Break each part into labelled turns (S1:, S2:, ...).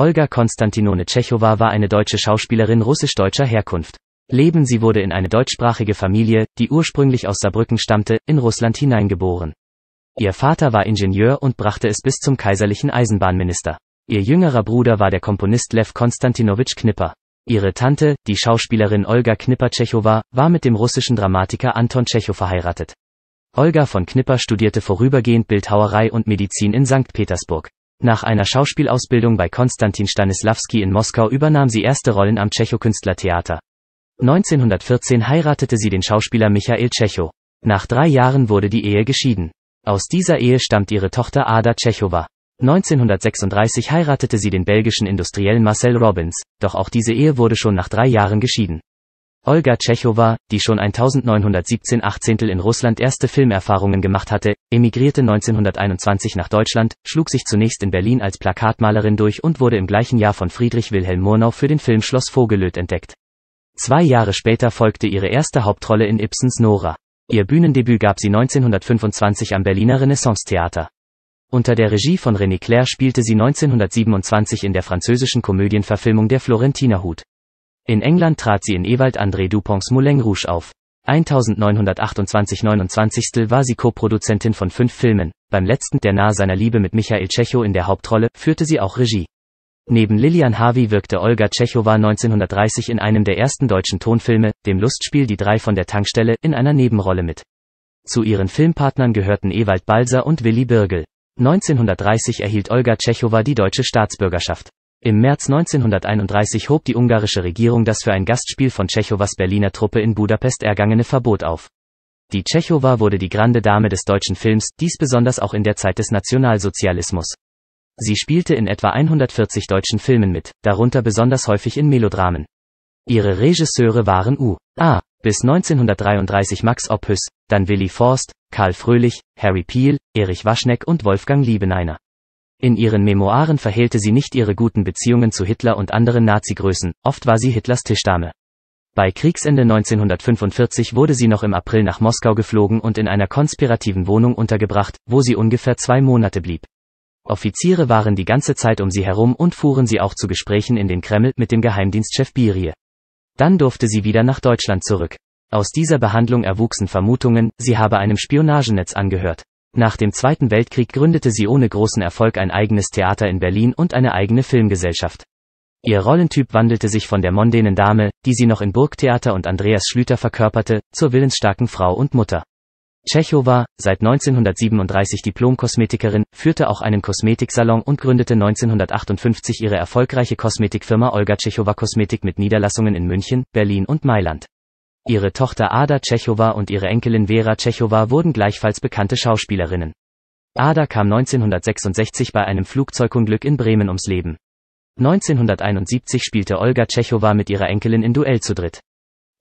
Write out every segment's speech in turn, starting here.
S1: Olga Konstantinone Tschechowa war eine deutsche Schauspielerin russisch-deutscher Herkunft. Leben sie wurde in eine deutschsprachige Familie, die ursprünglich aus Saarbrücken stammte, in Russland hineingeboren. Ihr Vater war Ingenieur und brachte es bis zum kaiserlichen Eisenbahnminister. Ihr jüngerer Bruder war der Komponist Lev Konstantinowitsch Knipper. Ihre Tante, die Schauspielerin Olga Knipper-Tschechowa, war mit dem russischen Dramatiker Anton Tschechow verheiratet. Olga von Knipper studierte vorübergehend Bildhauerei und Medizin in Sankt Petersburg. Nach einer Schauspielausbildung bei Konstantin Stanislawski in Moskau übernahm sie erste Rollen am Tschechokünstlertheater. 1914 heiratete sie den Schauspieler Michael Tschecho. Nach drei Jahren wurde die Ehe geschieden. Aus dieser Ehe stammt ihre Tochter Ada Tschechowa. 1936 heiratete sie den belgischen Industriellen Marcel Robbins, doch auch diese Ehe wurde schon nach drei Jahren geschieden. Olga Tschechowa, die schon 1917 18 in Russland erste Filmerfahrungen gemacht hatte, emigrierte 1921 nach Deutschland, schlug sich zunächst in Berlin als Plakatmalerin durch und wurde im gleichen Jahr von Friedrich Wilhelm Murnau für den Film Schloss Vogelöd entdeckt. Zwei Jahre später folgte ihre erste Hauptrolle in Ibsens Nora. Ihr Bühnendebüt gab sie 1925 am Berliner Renaissance-Theater. Unter der Regie von René Clair spielte sie 1927 in der französischen Komödienverfilmung Der Florentiner Hut. In England trat sie in Ewald André Duponts Moulin Rouge auf. 1928 29 war sie Co-Produzentin von fünf Filmen, beim letzten Der Nahe seiner Liebe mit Michael Tschechow in der Hauptrolle, führte sie auch Regie. Neben Lilian Harvey wirkte Olga Tschechowa 1930 in einem der ersten deutschen Tonfilme, dem Lustspiel Die drei von der Tankstelle, in einer Nebenrolle mit. Zu ihren Filmpartnern gehörten Ewald Balser und Willi Birgel. 1930 erhielt Olga Tschechowa die deutsche Staatsbürgerschaft. Im März 1931 hob die ungarische Regierung das für ein Gastspiel von Tschechowas Berliner Truppe in Budapest ergangene Verbot auf. Die Tschechowa wurde die Grande Dame des deutschen Films, dies besonders auch in der Zeit des Nationalsozialismus. Sie spielte in etwa 140 deutschen Filmen mit, darunter besonders häufig in Melodramen. Ihre Regisseure waren U.A. bis 1933 Max Ophüss, dann Willi Forst, Karl Fröhlich, Harry Peel, Erich Waschneck und Wolfgang Liebeneiner. In ihren Memoiren verhehlte sie nicht ihre guten Beziehungen zu Hitler und anderen Nazi-Größen, oft war sie Hitlers Tischdame. Bei Kriegsende 1945 wurde sie noch im April nach Moskau geflogen und in einer konspirativen Wohnung untergebracht, wo sie ungefähr zwei Monate blieb. Offiziere waren die ganze Zeit um sie herum und fuhren sie auch zu Gesprächen in den Kreml mit dem Geheimdienstchef Birie. Dann durfte sie wieder nach Deutschland zurück. Aus dieser Behandlung erwuchsen Vermutungen, sie habe einem Spionagenetz angehört. Nach dem Zweiten Weltkrieg gründete sie ohne großen Erfolg ein eigenes Theater in Berlin und eine eigene Filmgesellschaft. Ihr Rollentyp wandelte sich von der mondänen Dame, die sie noch in Burgtheater und Andreas Schlüter verkörperte, zur willensstarken Frau und Mutter. Tschechowa, seit 1937 Diplomkosmetikerin, führte auch einen Kosmetiksalon und gründete 1958 ihre erfolgreiche Kosmetikfirma Olga Tschechowa Kosmetik mit Niederlassungen in München, Berlin und Mailand. Ihre Tochter Ada Tschechowa und ihre Enkelin Vera Tschechowa wurden gleichfalls bekannte Schauspielerinnen. Ada kam 1966 bei einem Flugzeugunglück in Bremen ums Leben. 1971 spielte Olga Tschechowa mit ihrer Enkelin in Duell zu dritt.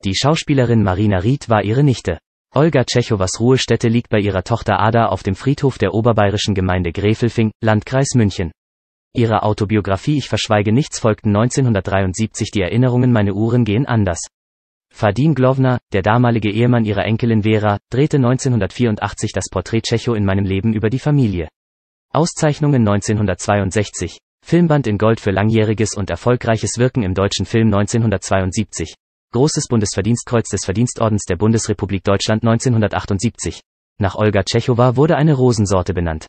S1: Die Schauspielerin Marina Ried war ihre Nichte. Olga Tschechowas Ruhestätte liegt bei ihrer Tochter Ada auf dem Friedhof der oberbayerischen Gemeinde Grefelfing, Landkreis München. Ihre Autobiografie Ich verschweige nichts folgten 1973 die Erinnerungen Meine Uhren gehen anders. Fadin Glovna, der damalige Ehemann ihrer Enkelin Vera, drehte 1984 das Porträt Tschecho in meinem Leben über die Familie. Auszeichnungen 1962, Filmband in Gold für langjähriges und erfolgreiches Wirken im deutschen Film 1972, Großes Bundesverdienstkreuz des Verdienstordens der Bundesrepublik Deutschland 1978. Nach Olga Tschechowa wurde eine Rosensorte benannt.